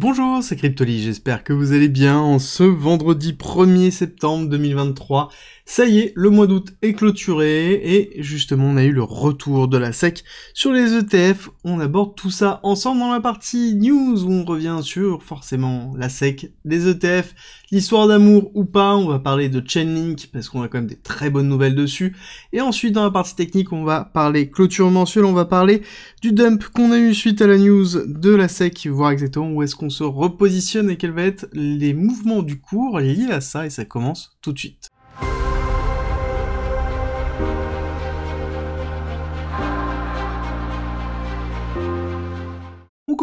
Bonjour, c'est Cryptoly, j'espère que vous allez bien en ce vendredi 1er septembre 2023. Ça y est, le mois d'août est clôturé et justement on a eu le retour de la SEC sur les ETF. On aborde tout ça ensemble dans la partie news où on revient sur forcément la SEC, les ETF, l'histoire d'amour ou pas. On va parler de Chainlink parce qu'on a quand même des très bonnes nouvelles dessus. Et ensuite dans la partie technique on va parler clôture mensuelle, on va parler du dump qu'on a eu suite à la news de la SEC, voir exactement où est-ce qu'on on se repositionne et quels vont être les mouvements du cours liés à ça, et ça commence tout de suite.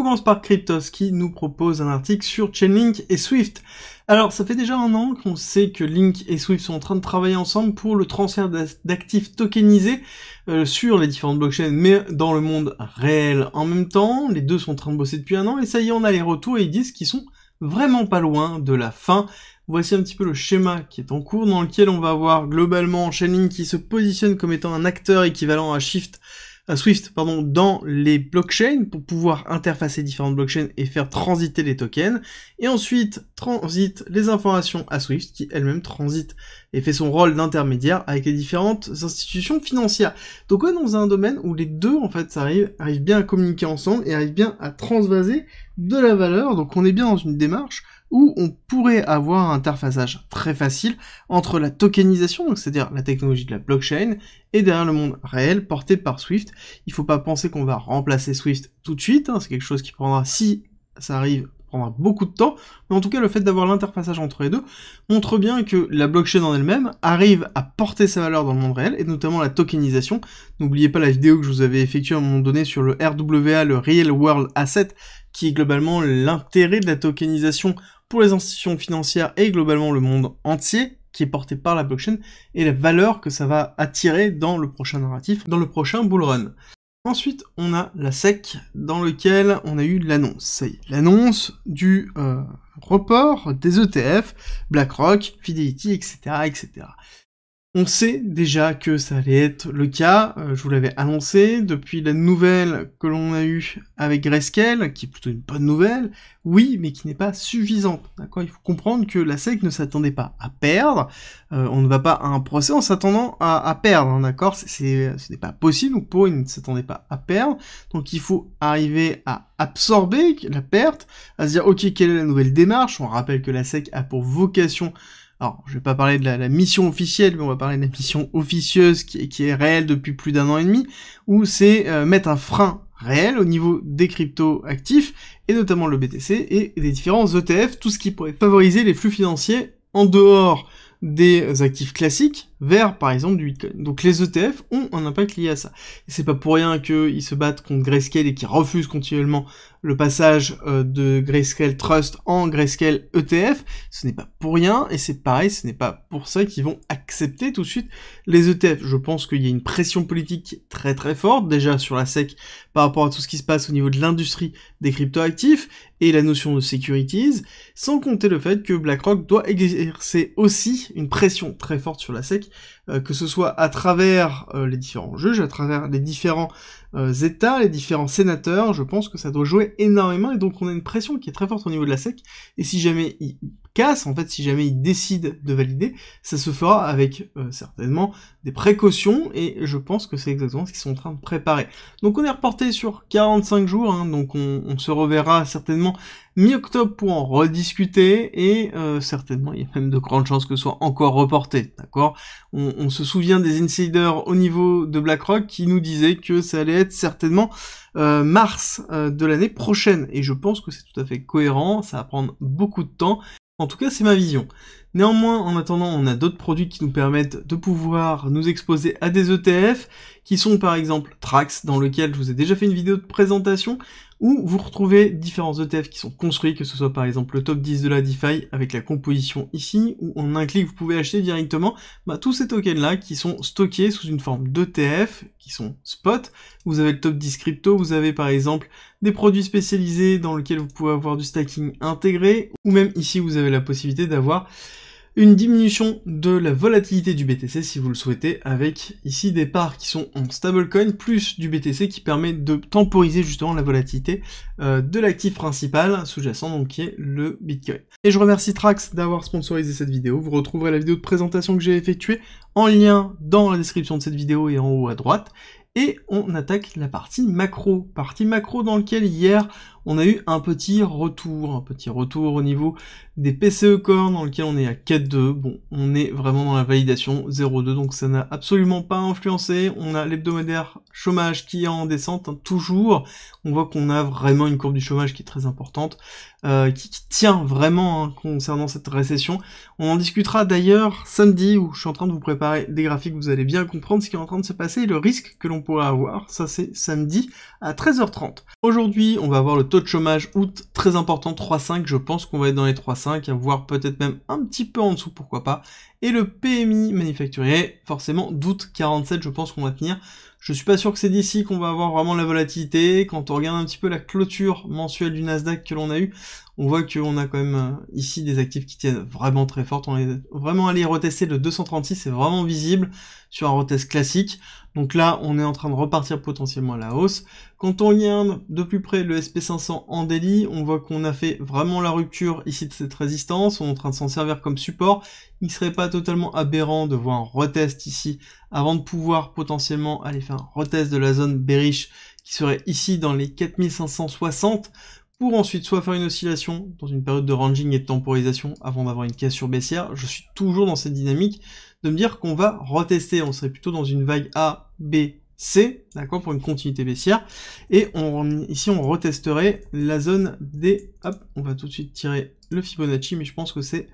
commence par Cryptos qui nous propose un article sur Chainlink et Swift. Alors, ça fait déjà un an qu'on sait que Link et Swift sont en train de travailler ensemble pour le transfert d'actifs tokenisés euh, sur les différentes blockchains, mais dans le monde réel en même temps. Les deux sont en train de bosser depuis un an, et ça y est, on a les retours, et ils disent qu'ils sont vraiment pas loin de la fin. Voici un petit peu le schéma qui est en cours, dans lequel on va voir globalement Chainlink qui se positionne comme étant un acteur équivalent à Shift euh, Swift pardon, dans les blockchains pour pouvoir interfacer différentes blockchains et faire transiter les tokens. Et ensuite, transite les informations à Swift qui elle-même transite et fait son rôle d'intermédiaire avec les différentes institutions financières. Donc on est dans un domaine où les deux, en fait, arrivent bien à communiquer ensemble et arrivent bien à transvaser de la valeur. Donc on est bien dans une démarche où on pourrait avoir un interfaçage très facile entre la tokenisation, c'est-à-dire la technologie de la blockchain, et derrière le monde réel porté par Swift. Il ne faut pas penser qu'on va remplacer Swift tout de suite, hein, c'est quelque chose qui prendra, si ça arrive, beaucoup de temps, mais en tout cas le fait d'avoir l'interfaçage entre les deux montre bien que la blockchain en elle-même arrive à porter sa valeur dans le monde réel, et notamment la tokenisation. N'oubliez pas la vidéo que je vous avais effectuée à un moment donné sur le RWA, le Real World Asset, qui est globalement l'intérêt de la tokenisation pour les institutions financières et globalement le monde entier, qui est porté par la blockchain et la valeur que ça va attirer dans le prochain narratif, dans le prochain bull run. Ensuite, on a la SEC dans lequel on a eu l'annonce. l'annonce du euh, report des ETF, BlackRock, Fidelity, etc., etc. On sait déjà que ça allait être le cas, euh, je vous l'avais annoncé, depuis la nouvelle que l'on a eue avec Greskel, qui est plutôt une bonne nouvelle, oui, mais qui n'est pas suffisante. D'accord Il faut comprendre que la SEC ne s'attendait pas à perdre, euh, on ne va pas à un procès en s'attendant à, perdre, hein, d'accord Ce n'est pas possible, ou pour ne s'attendait pas à perdre, donc il faut arriver à absorber la perte, à se dire, ok, quelle est la nouvelle démarche On rappelle que la SEC a pour vocation alors je vais pas parler de la, mission officielle, mais on va parler de la mission officieuse qui, est réelle depuis plus d'un an et demi, où c'est euh, mettre un frein réel au niveau des crypto-actifs, et notamment le BTC et des différents ETF, tout ce qui pourrait favoriser les flux financiers en dehors des actifs classiques vers par exemple du Bitcoin. Donc les ETF ont un impact lié à ça. c'est pas pour rien qu'ils se battent contre Grayscale et qu'ils refusent continuellement le passage euh, de Grayscale Trust en Grayscale ETF. Ce n'est pas pour rien, et c'est pareil, ce n'est pas pour ça qu'ils vont accepter tout de suite les ETF. Je pense qu'il y a une pression politique très très forte, déjà sur la SEC, par rapport à tout ce qui se passe au niveau de l'industrie des cryptoactifs, et la notion de securities, sans compter le fait que BlackRock doit exercer aussi une pression très forte sur la SEC, euh, que ce soit à travers euh, les différents juges, à travers les différents euh, Zeta, les différents sénateurs, je pense que ça doit jouer énormément et donc on a une pression qui est très forte au niveau de la SEC. Et si jamais en fait, si jamais ils décident de valider, ça se fera avec euh, certainement des précautions, et je pense que c'est exactement ce qu'ils sont en train de préparer. Donc on est reporté sur 45 jours, hein, donc on, se reverra certainement mi-octobre pour en rediscuter, et euh, certainement il y a même de grandes chances que ce soit encore reporté, d'accord on, se souvient des insiders au niveau de BlackRock qui nous disaient que ça allait être certainement euh, mars de l'année prochaine, et je pense que c'est tout à fait cohérent, ça va prendre beaucoup de temps, en tout cas, c'est ma vision. Néanmoins, en attendant, on a d'autres produits qui nous permettent de pouvoir nous exposer à des ETF, qui sont par exemple Trax, dans lequel je vous ai déjà fait une vidéo de présentation, où vous retrouvez différents ETF qui sont construits, que ce soit par exemple le top 10 de la DeFi avec la composition ici, où en un clic vous pouvez acheter directement bah, tous ces tokens là qui sont stockés sous une forme d'ETF, qui sont spot, vous avez le top 10 crypto, vous avez par exemple des produits spécialisés dans lesquels vous pouvez avoir du stacking intégré, ou même ici vous avez la possibilité d'avoir une diminution de la volatilité du BTC si vous le souhaitez, avec ici des parts qui sont en stablecoin, plus du BTC qui permet de temporiser justement la volatilité euh, de l'actif principal sous-jacent, donc qui est le Bitcoin. Et je remercie Trax d'avoir sponsorisé cette vidéo, vous retrouverez la vidéo de présentation que j'ai effectuée en lien dans la description de cette vidéo et en haut à droite. Et on attaque la partie macro, partie macro dans laquelle hier on a eu un petit retour, un petit retour au niveau des PCE corps dans lequel on est à 4.2. Bon, on est vraiment dans la validation 0.2, donc ça n'a absolument pas influencé. On a l'hebdomadaire chômage qui est en descente, hein, toujours. On voit qu'on a vraiment une courbe du chômage qui est très importante, euh, qui, tient vraiment hein, concernant cette récession. On en discutera d'ailleurs samedi, où je suis en train de vous préparer des graphiques, vous allez bien comprendre ce qui est en train de se passer et le risque que l'on pourrait avoir. Ça c'est samedi à 13h30. Aujourd'hui, on va voir le taux de chômage août très important, 3-5, Je pense qu'on va être dans les 3-5, voire peut-être même un petit peu en dessous, pourquoi pas. Et le PMI manufacturier, forcément, d'août 47, je pense qu'on va tenir. Je suis pas sûr que c'est d'ici qu'on va avoir vraiment la volatilité. Quand on regarde un petit peu la clôture mensuelle du Nasdaq que l'on a eu, on voit qu'on a quand même euh, ici des actifs qui tiennent vraiment très fort On est vraiment allé retester le 236, c'est vraiment visible sur un retest classique. Donc là, on est en train de repartir potentiellement à la hausse. Quand on regarde de plus près le SP500 en délit, on voit qu'on a fait vraiment la rupture ici de cette résistance. On est en train de s'en servir comme support. Il serait pas totalement aberrant de voir un retest ici avant de pouvoir potentiellement aller faire un retest de la zone bearish qui serait ici dans les 4560 pour ensuite soit faire une oscillation dans une période de ranging et de temporisation avant d'avoir une cassure baissière. Je suis toujours dans cette dynamique de me dire qu'on va retester. On serait plutôt dans une vague A, B, C, d'accord, pour une continuité baissière. Et on, ici, on retesterait la zone D, Hop, on va tout de suite tirer le Fibonacci, mais je pense que c'est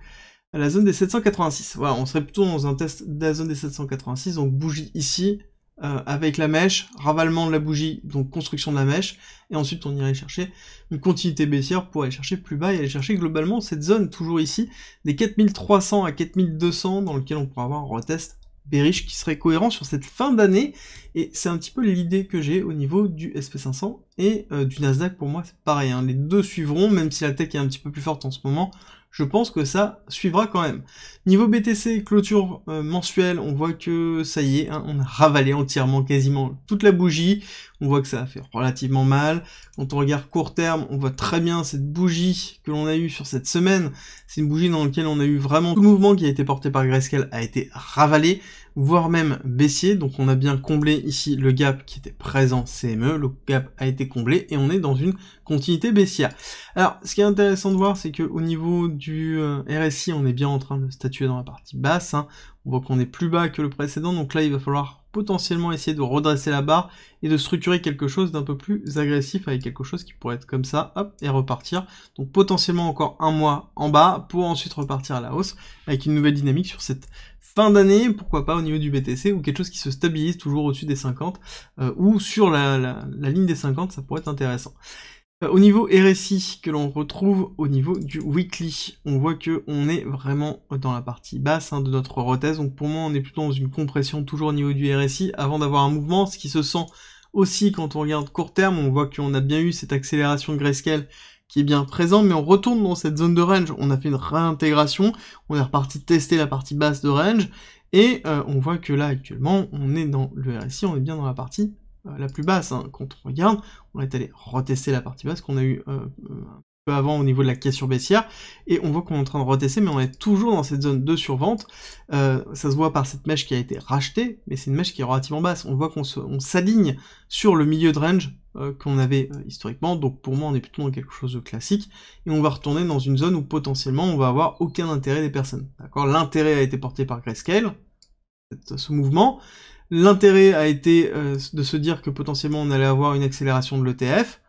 à la zone des 786. Voilà, on serait plutôt dans un test de la zone des 786, donc bougie ici, euh, avec la mèche, ravalement de la bougie, donc construction de la mèche, et ensuite on irait chercher une continuité baissière pour aller chercher plus bas et aller chercher globalement cette zone, toujours ici, des 4300 à 4200, dans lequel on pourra avoir un retest bearish qui serait cohérent sur cette fin d'année, et c'est un petit peu l'idée que j'ai au niveau du SP500 et euh, du Nasdaq, pour moi c'est pareil, hein. les deux suivront, même si la tech est un petit peu plus forte en ce moment, je pense que ça suivra quand même. Niveau BTC, clôture euh, mensuelle, on voit que ça y est, hein, on a ravalé entièrement quasiment toute la bougie, on voit que ça a fait relativement mal. Quand on regarde court terme, on voit très bien cette bougie que l'on a eue sur cette semaine, c'est une bougie dans laquelle on a eu vraiment tout le mouvement qui a été porté par Grayscale a été ravalé, voire même baissier. Donc on a bien comblé ici le gap qui était présent CME, le gap a été comblé et on est dans une continuité baissière. Alors ce qui est intéressant de voir, c'est que au niveau du euh, RSI, on est bien en train de statuer dans la partie basse. Hein. On voit qu'on est plus bas que le précédent, donc là il va falloir potentiellement essayer de redresser la barre et de structurer quelque chose d'un peu plus agressif avec quelque chose qui pourrait être comme ça, hop, et repartir. Donc potentiellement encore un mois en bas pour ensuite repartir à la hausse avec une nouvelle dynamique sur cette fin d'année, pourquoi pas au niveau du BTC, ou quelque chose qui se stabilise toujours au-dessus des 50, euh, ou sur la, ligne des 50, ça pourrait être intéressant. Euh, au niveau RSI, que l'on retrouve au niveau du weekly, on voit que on est vraiment dans la partie basse hein, de notre Rothèse donc pour moi on est plutôt dans une compression toujours au niveau du RSI, avant d'avoir un mouvement, ce qui se sent aussi quand on regarde court terme, on voit qu'on a bien eu cette accélération grayscale qui est bien présent, mais on retourne dans cette zone de range. On a fait une réintégration, on est reparti tester la partie basse de range, et euh, on voit que là actuellement, on est dans le RSI, on est bien dans la partie euh, la plus basse. Hein. Quand on regarde, on est allé retester la partie basse qu'on a eu euh, peu avant au niveau de la caisse sur baissière, et on voit qu'on est en train de retester, mais on est toujours dans cette zone de survente. Euh, ça se voit par cette mèche qui a été rachetée, mais c'est une mèche qui est relativement basse. On voit qu'on s'aligne sur le milieu de range euh, qu'on avait euh, historiquement, donc pour moi on est plutôt dans quelque chose de classique, et on va retourner dans une zone où potentiellement on va avoir aucun intérêt des personnes. D'accord L'intérêt a été porté par Grayscale, ce mouvement. L'intérêt a été de se dire que potentiellement on allait avoir une accélération de l'ETF,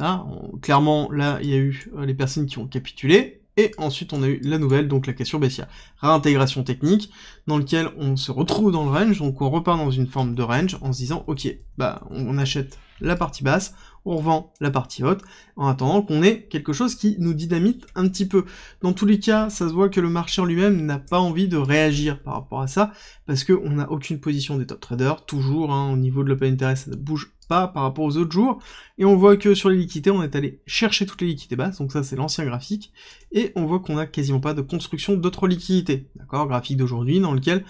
Hein, clairement, là, il y a eu euh, les personnes qui ont capitulé. Et ensuite, on a eu la nouvelle, donc la question Bessia. Réintégration technique, dans lequel on se retrouve dans le range, donc on repart dans une forme de range en se disant, ok, bah, on achète la partie basse, on revend la partie haute, en attendant qu'on ait quelque chose qui nous dynamite un petit peu. Dans tous les cas, ça se voit que le marché en lui-même n'a pas envie de réagir par rapport à ça, parce qu'on n'a aucune position des top traders, toujours, hein, au niveau de l'open interest, ça ne bouge pas par rapport aux autres jours, et on voit que sur les liquidités, on est allé chercher toutes les liquidités basses, donc ça c'est l'ancien graphique, et on voit qu'on n'a quasiment pas de construction d'autres liquidités, d'accord, graphique d'aujourd'hui, dans lequel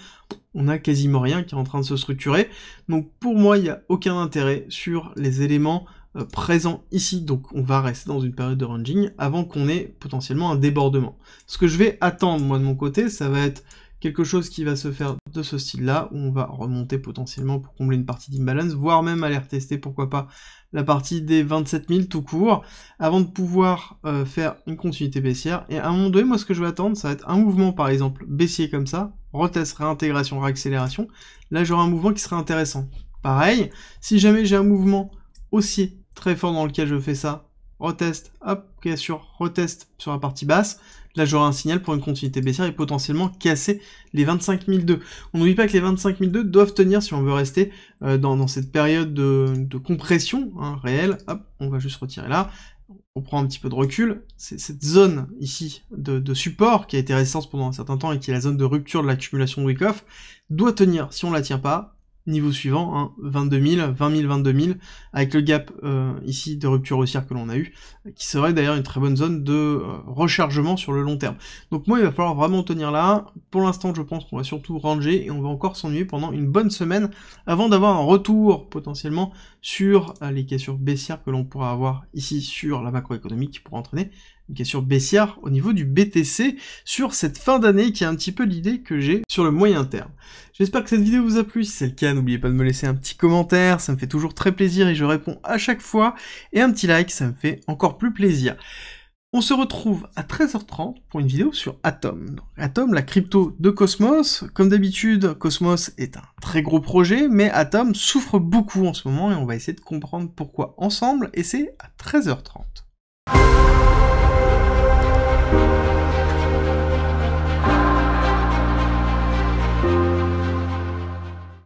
on a quasiment rien qui est en train de se structurer, donc pour moi, il n'y a aucun intérêt sur les éléments euh, présent ici, donc on va rester dans une période de ranging avant qu'on ait potentiellement un débordement. Ce que je vais attendre moi de mon côté, ça va être quelque chose qui va se faire de ce style-là, où on va remonter potentiellement pour combler une partie d'imbalance, voire même aller retester, pourquoi pas, la partie des 27 000 tout court, avant de pouvoir euh, faire une continuité baissière. Et à un moment donné, moi, ce que je vais attendre, ça va être un mouvement, par exemple, baissier comme ça, retest, réintégration, réaccélération. Là, j'aurai un mouvement qui sera intéressant. Pareil, si jamais j'ai un mouvement haussier très fort dans lequel je fais ça, retest, hop, cassure, retest sur la partie basse. Là, j'aurai un signal pour une continuité baissière et potentiellement casser les 25002. On n'oublie pas que les 25002 doivent tenir si on veut rester euh, dans, cette période de, compression hein, réelle. Hop, on va juste retirer là. On prend un petit peu de recul. cette zone ici de, support qui a été résistance pendant un certain temps et qui est la zone de rupture de l'accumulation de week-off doit tenir. Si on la tient pas, niveau suivant, hein, 22 000, 20 000, 22 000, avec le gap euh, ici de rupture haussière que l'on a eu, qui serait d'ailleurs une très bonne zone de euh, rechargement sur le long terme. Donc moi, il va falloir vraiment tenir là. Pour l'instant, je pense qu'on va surtout ranger et on va encore s'ennuyer pendant une bonne semaine avant d'avoir un retour potentiellement sur euh, les cassures baissières que l'on pourra avoir ici sur la macroéconomie qui pourra entraîner une question baissière au niveau du BTC sur cette fin d'année qui est un petit peu l'idée que j'ai sur le moyen terme. J'espère que cette vidéo vous a plu, si c'est le cas n'oubliez pas de me laisser un petit commentaire, ça me fait toujours très plaisir et je réponds à chaque fois, et un petit like, ça me fait encore plus plaisir. On se retrouve à 13h30 pour une vidéo sur Atom. Atom, la crypto de Cosmos. Comme d'habitude, Cosmos est un très gros projet, mais Atom souffre beaucoup en ce moment et on va essayer de comprendre pourquoi ensemble et c'est à 13h30.